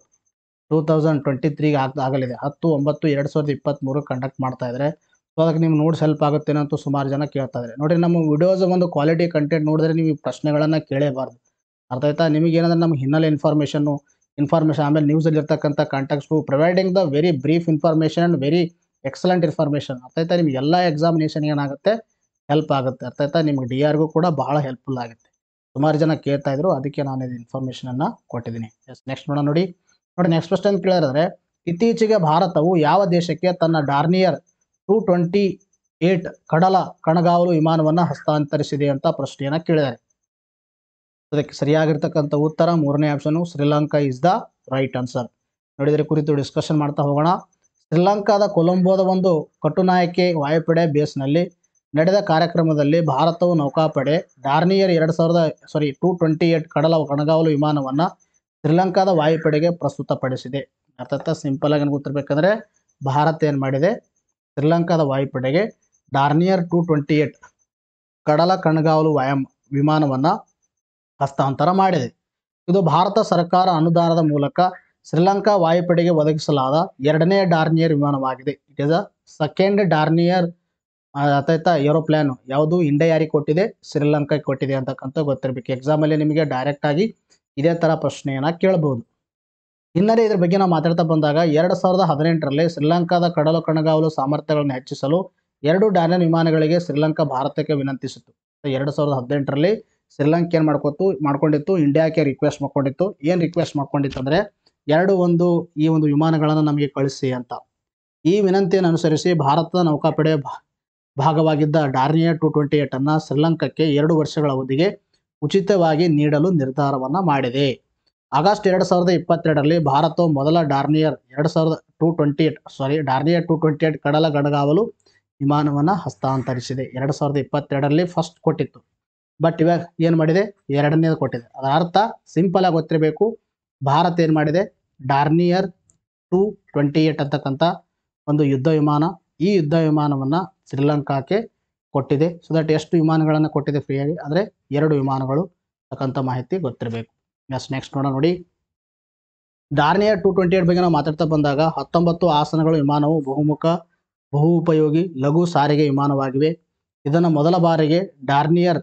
two thousand twenty ತ್ರೀಗೆ ಆಗ ಆಗಲಿದೆ ಹತ್ತು ಒಂಬತ್ತು ಎರಡು ಸಾವಿರದ ಇಪ್ಪತ್ತ್ಮೂರು ಕಂಡಕ್ಟ್ ಮಾಡ್ತಾ ಇದ್ದಾರೆ ಸೊ ಅದಕ್ಕೆ ನಿಮ್ಗೆ ನೋಟ್ಸ್ ಹೆಲ್ಪ್ ಆಗುತ್ತೆ ಅಂತೂ ಸುಮಾರು ಜನ ಕೇಳ್ತಾ ಇದ್ದಾರೆ ನೋಡಿ ನಮ್ಮ ವಿಡಿಯೋಸ್ ಒಂದು ಕ್ವಾಲಿಟಿ ಕಂಟೆಂಟ್ ನೋಡಿದ್ರೆ ನೀವು ಪ್ರಶ್ನೆಗಳನ್ನು ಕೇಳೇಬಾರ್ದು ಅರ್ಥ ಆಯ್ತಾ ಏನಂದ್ರೆ ನಮ್ಮ ಹಿನ್ನೆಲೆ ಇನ್ಫಾರ್ಮೇಷನ್ನು ಇನ್ಫಾರ್ಮೇಷನ್ ಆಮೇಲೆ ನ್ಯೂಸಲ್ಲಿ ಇರ್ತಕ್ಕಂಥ contacts providing the very brief information and very excellent information ಅರ್ಥ ಆಯ್ತಾ ನಿಮ್ಗೆ ಎಲ್ಲ ಎಕ್ಸಾಮಿನೇಷನ್ ಏನಾಗುತ್ತೆ ಹೆಲ್ಪ್ ಆಗುತ್ತೆ ಅರ್ಥ ನಿಮ್ಗೆ ಡಿ ಆರ್ಗೂ ಕೂಡ ಬಹಳ ಹೆಲ್ಪ್ಫುಲ್ ಆಗುತ್ತೆ ಸುಮಾರು ಜನ ಕೇಳ್ತಾ ಇದ್ರು ಅದಕ್ಕೆ ನಾನು ಇದು ಇನ್ಫಾರ್ಮೇಷನನ್ನು ಕೊಟ್ಟಿದ್ದೀನಿ ಎಸ್ ನೆಕ್ಸ್ಟ್ ನೋಡೋಣ ನೋಡಿ ನೋಡಿ ನೆಕ್ಸ್ಟ್ ಪ್ರಶ್ನೆ ಕೇಳಿದ್ರೆ ಇತ್ತೀಚೆಗೆ ಭಾರತವು ಯಾವ ದೇಶಕ್ಕೆ ತನ್ನ ಡಾರ್ನಿಯರ್ ಟು ಟ್ವೆಂಟಿ ಏಟ್ ಕಡಲ ಕಣಗಾವಲು ವಿಮಾನವನ್ನು ಹಸ್ತಾಂತರಿಸಿದೆ ಅಂತ ಪ್ರಶ್ನೆಯನ್ನು ಕೇಳಿದ್ದಾರೆ ಅದಕ್ಕೆ ಸರಿಯಾಗಿರ್ತಕ್ಕಂಥ ಉತ್ತರ ಮೂರನೇ option Sri Lanka is the right answer ನೋಡಿದರೆ ಕುರಿತು ಡಿಸ್ಕಷನ್ ಮಾಡ್ತಾ ಹೋಗೋಣ ಶ್ರೀಲಂಕಾದ ಕೊಲಂಬೋದ ಒಂದು ಕಟುನಾಯಕಿ ವಾಯುಪಡೆ ಬೇಸ್ನಲ್ಲಿ ನಡೆದ ಕಾರ್ಯಕ್ರಮದಲ್ಲಿ ಭಾರತವು ನೌಕಾಪಡೆ ಡಾರ್ನಿಯರ್ ಎರಡು ಸಾವಿರದ ಸಾರಿ ಟು ಟ್ವೆಂಟಿ ಏಟ್ ಕಡಲ ಕಣಗಾವಲು ವಿಮಾನವನ್ನು ಶ್ರೀಲಂಕಾದ ವಾಯುಪಡೆಗೆ ಪ್ರಸ್ತುತಪಡಿಸಿದೆ ಅರ್ಥಾತ್ ಸಿಂಪಲ್ ಆಗಿ ಗೊತ್ತಿರಬೇಕಂದ್ರೆ ಭಾರತ ಏನು ಮಾಡಿದೆ ಶ್ರೀಲಂಕಾದ ವಾಯುಪಡೆಗೆ ಡಾರ್ನಿಯರ್ ಟು ಟ್ವೆಂಟಿ ಏಟ್ ಕಡಲ ಕಣಗಾವಲು ವಾಯಂ ವಿಮಾನವನ್ನು ಹಸ್ತಾಂತರ ಮಾಡಿದೆ ಇದು ಭಾರತ ಸರ್ಕಾರ ಅನುದಾನದ ಮೂಲಕ ಶ್ರೀಲಂಕಾ ವಾಯುಪಡೆಗೆ ಒದಗಿಸಲಾದ ಎರಡನೇ ಡಾರ್ನಿಯರ್ ವಿಮಾನವಾಗಿದೆ it is a second Dornier ಅತೈತ ಏರೋಪ್ಲೇನ್ ಯಾವುದು ಇಂಡಿಯಾ ಯಾರಿಗೆ ಕೊಟ್ಟಿದೆ ಶ್ರೀಲಂಕಾ ಕೊಟ್ಟಿದೆ ಅಂತಕ್ಕಂಥ ಗೊತ್ತಿರಬೇಕು ಎಕ್ಸಾಮಲ್ಲಿ ನಿಮಗೆ ಡೈರೆಕ್ಟ್ ಆಗಿ ಇದೇ ಥರ ಪ್ರಶ್ನೆಯನ್ನು ಕೇಳಬಹುದು ಹಿನ್ನೆಲೆ ಇದ್ರ ಬಗ್ಗೆ ನಾವು ಮಾತಾಡ್ತಾ ಬಂದಾಗ ಎರಡು ಸಾವಿರದ ಹದಿನೆಂಟರಲ್ಲಿ ಶ್ರೀಲಂಕಾದ ಕಡಲು ಕಣಗಾವಲು ಸಾಮರ್ಥ್ಯಗಳನ್ನು ಹೆಚ್ಚಿಸಲು ಎರಡು ಡಾರ್ನಿಯರ್ ವಿಮಾನಗಳಿಗೆ ಶ್ರೀಲಂಕಾ ಭಾರತಕ್ಕೆ ವಿನಂತಿಸಿತು ಎರಡು ಸಾವಿರದ ಹದಿನೆಂಟರಲ್ಲಿ ಶ್ರೀಲಂಕಾ ಏನು ಮಾಡ್ಕೊತು ಮಾಡ್ಕೊಂಡಿತ್ತು ಇಂಡಿಯಾಕ್ಕೆ ರಿಕ್ವೆಸ್ಟ್ ಮಾಡ್ಕೊಂಡಿತ್ತು ಏನು ರಿಕ್ವೆಸ್ಟ್ ಮಾಡ್ಕೊಂಡಿತ್ತು ಅಂದರೆ ಎರಡು ಒಂದು ಈ ಒಂದು ವಿಮಾನಗಳನ್ನು ನಮಗೆ ಕಳಿಸಿ ಅಂತ ಈ ವಿನಂತಿಯನ್ನು ಅನುಸರಿಸಿ ಭಾರತದ ನೌಕಾಪಡೆ ಭಾಗವಾಗಿದ್ದ ಡಾರ್ನಿಯರ್ ಟು ಟ್ವೆಂಟಿ ಏಟ್ ಅನ್ನು ಶ್ರೀಲಂಕಾಕ್ಕೆ ಎರಡು ವರ್ಷಗಳ ಅವಧಿಗೆ ಉಚಿತವಾಗಿ ನೀಡಲು ನಿರ್ಧಾರವನ್ನು ಮಾಡಿದೆ ಆಗಸ್ಟ್ ಎರಡು ಸಾವಿರದ ಇಪ್ಪತ್ತೆರಡರಲ್ಲಿ ಭಾರತವು ಮೊದಲ ಡಾರ್ನಿಯರ್ ಎರಡು ಸಾವಿರದ two twenty eight sorry Dornier two twenty eight ಕಡಲ ಗಡಗಾವಲು ವಿಮಾನವನ್ನು ಹಸ್ತಾಂತರಿಸಿದೆ ಎರಡು ಸಾವಿರದ ಇಪ್ಪತ್ತೆರಡರಲ್ಲಿ ಫಸ್ಟ್ ಕೊಟ್ಟಿತ್ತು ಬಟ್ ಇವಾಗ ಏನು ಮಾಡಿದೆ ಎರಡನೇದು ಕೊಟ್ಟಿದೆ ಅದರ ಅರ್ಥ ಸಿಂಪಲ್ ಆಗಿ ಗೊತ್ತಿರಬೇಕು ಭಾರತ ಏನು ಮಾಡಿದೆ ಡಾರ್ನಿಯರ್ ಟು ಟ್ವೆಂಟಿ ಏಟ್ ಅಂತಕ್ಕಂಥ ಒಂದು ಯುದ್ಧ ವಿಮಾನ ಈ ಯುದ್ಧ ವಿಮಾನವನ್ನು ಶ್ರೀಲಂಕಾಕ್ಕೆ ಕೊಟ್ಟಿದೆ ಸೊ ದಟ್ ಎಷ್ಟು ವಿಮಾನಗಳನ್ನು ಕೊಟ್ಟಿದೆ ಫ್ರೀಯಾಗಿ ಅಂದರೆ ಎರಡು ವಿಮಾನಗಳು ತಕ್ಕಂಥ ಮಾಹಿತಿ ಗೊತ್ತಿರಬೇಕು ಎಸ್ ನೆಕ್ಸ್ಟ್ ನೋಡೋಣ ನೋಡಿ ಡಾರ್ನಿಯರ್ ಟು ಟ್ವೆಂಟಿ ಏಟ್ ಬಗ್ಗೆ ನಾವು ಮಾತಾಡ್ತಾ ಬಂದಾಗ ಹತ್ತೊಂಬತ್ತು ಆಸನಗಳು ವಿಮಾನವು ಬಹುಮುಖ ಬಹು ಉಪಯೋಗಿ ಲಘು ಸಾರಿಗೆ ವಿಮಾನವಾಗಿವೆ ಇದನ್ನು ಮೊದಲ ಬಾರಿಗೆ Dornier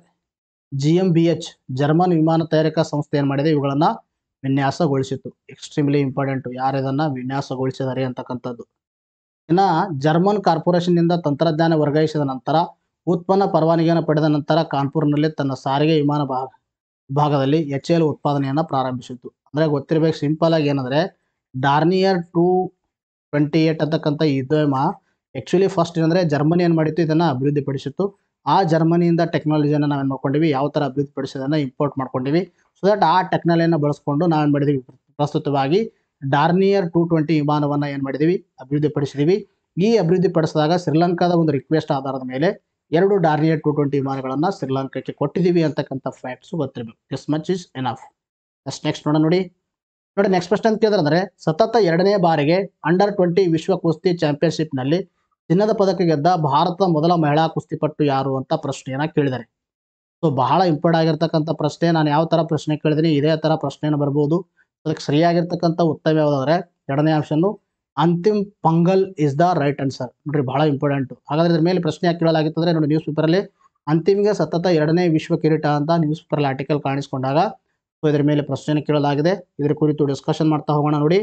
G M B H German ವಿಮಾನ ತಯಾರಿಕಾ ಸಂಸ್ಥೆ ಏನ್ ಮಾಡಿದೆ ಇವುಗಳನ್ನ ವಿನ್ಯಾಸಗೊಳಿಸಿತ್ತು ಎಕ್ಸ್ಟ್ರೀಮ್ಲಿ ಇಂಪಾರ್ಟೆಂಟ್ ಯಾರು ಇದನ್ನ ವಿನ್ಯಾಸಗೊಳಿಸಿದ್ದಾರೆ ಅಂತಕ್ಕಂಥದ್ದು ಇನ್ನು ಜರ್ಮನ್ ಕಾರ್ಪೊರೇಷನ್ ನಿಂದ ತಂತ್ರಜ್ಞಾನ ವರ್ಗಾಯಿಸಿದ ನಂತರ ಉತ್ಪನ್ನ ಪರವಾನಗಿಯನ್ನು ಪಡೆದ ನಂತರ ಕಾನ್ಪುರ್ನಲ್ಲಿ ತನ್ನ ಸಾರಿಗೆ ವಿಮಾನ ಭಾಗ ಭಾಗದಲ್ಲಿ ಎಚ್ ಎಲ್ ಉತ್ಪಾದನೆಯನ್ನು ಪ್ರಾರಂಭಿಸಿತು ಅಂದ್ರೆ ಗೊತ್ತಿರಬೇಕು ಸಿಂಪಲ್ ಆಗಿ ಏನಂದರೆ ಡಾರ್ನಿಯರ್ ಟು ಟ್ವೆಂಟಿ ಏಟ್ ಅಂತಕ್ಕಂಥ ಈ ಆ್ಯಕ್ಚುಲಿ ಫಸ್ಟ್ ಏನಂದರೆ ಜರ್ಮನಿ ಏನು ಮಾಡಿತ್ತು ಇದನ್ನು ಅಭಿವೃದ್ಧಿಪಡಿಸಿತ್ತು ಆ ಜರ್ಮನಿಯಿಂದ ಟೆಕ್ನಾಲಜಿಯನ್ನು ನಾವೇನು ಮಾಡ್ಕೊಂಡಿವಿ ಯಾವ ಥರ ಅಭಿವೃದ್ಧಿಪಡಿಸೋದನ್ನು ಇಂಪೋರ್ಟ್ ಮಾಡ್ಕೊಂಡಿವಿ ಸೊ ದಟ್ ಆ ಟೆಕ್ನಾಲಜಿಯನ್ನು ಬಳಸ್ಕೊಂಡು ನಾವೇನು ಮಾಡಿದ್ದೀವಿ ಪ್ರಸ್ತುತವಾಗಿ ಡಾರ್ನಿಯರ್ ಟು ಟ್ವೆಂಟಿ ವಿಮಾನವನ್ನು ಏನು ಮಾಡಿದ್ದೀವಿ ಅಭಿವೃದ್ಧಿಪಡಿಸಿದ್ದೀವಿ ಈ ಅಭಿವೃದ್ಧಿಪಡಿಸಿದಾಗ ಶ್ರೀಲಂಕಾದ ಒಂದು ರಿಕ್ವೆಸ್ಟ್ ಆಧಾರದ ಮೇಲೆ ಎರಡು ಡಾರ್ನಿಯರ್ ಟು ಟ್ವೆಂಟಿ ವಿಮಾನಗಳನ್ನು ಶ್ರೀಲಂಕಾಕ್ಕೆ ಕೊಟ್ಟಿದ್ದೀವಿ ಅಂತಕ್ಕಂಥ ಫ್ಯಾಕ್ಟ್ಸು ಗೊತ್ತಿರಬೇಕು this much is enough next next ನೋಡೋಣ ನೋಡಿ ನೋಡಿ ನೆಕ್ಸ್ಟ್ ಪ್ರಶ್ನೆ ಅಂತ ಕೇಳಿದ್ರೆ ಸತತ ಎರಡನೇ ಬಾರಿಗೆ ಅಂಡರ್ ಟ್ವೆಂಟಿ ವಿಶ್ವ ಕುಸ್ತಿ ಚಾಂಪಿಯನ್ಶಿಪ್ನಲ್ಲಿ ಚಿನ್ನದ ಪದಕ ಗೆದ್ದ ಭಾರತದ ಮೊದಲ ಮಹಿಳಾ ಕುಸ್ತಿಪಟ್ಟು ಯಾರು ಅಂತ ಪ್ರಶ್ನೆಯನ್ನ ಕೇಳಿದ್ದಾರೆ ಸೊ ಬಹಳ ಇಂಪಾರ್ಟ್ ಆಗಿರ್ತಕ್ಕಂಥ ಪ್ರಶ್ನೆ ನಾನು ಯಾವ ತರ ಪ್ರಶ್ನೆ ಕೇಳಿದೀನಿ ಇದೇ ತರ ಪ್ರಶ್ನೆಯನ್ನು ಬರ್ಬೋದು ಅದಕ್ಕೆ ಸರಿಯಾಗಿರ್ತಕ್ಕಂಥ ಉತ್ತಮ ಯಾವುದಾದ್ರೆ ಎರಡನೇ option Antim Panghal is the right answer ನೋಡ್ರಿ ಬಹಳ ಇಂಪಾರ್ಟೆಂಟ್ ಹಾಗಾದ್ರೆ ಇದ್ರ ಮೇಲೆ ಪ್ರಶ್ನೆ ಯಾಕೆ ಕೇಳಲಾಗಿತ್ತಂದ್ರೆ ನೋಡಿ ನ್ಯೂಸ್ ಪೇಪರಲ್ಲಿ ಅಂತಿಮಿಗೆ ಸತತ ಎರಡನೇ ವಿಶ್ವ ಕಿರೀಟ ಅಂತ ನ್ಯೂಸ್ ಪೇಪರಲ್ಲಿ ಆರ್ಟಿಕಲ್ ಕಾಣಿಸ್ಕೊಂಡಾಗ ಸೊ ಇದ್ರ ಮೇಲೆ ಪ್ರಶ್ನೆಯನ್ನು ಕೇಳಲಾಗಿದೆ ಇದ್ರ ಕುರಿತು ಡಿಸ್ಕಷನ್ ಮಾಡ್ತಾ ಹೋಗೋಣ ನೋಡಿ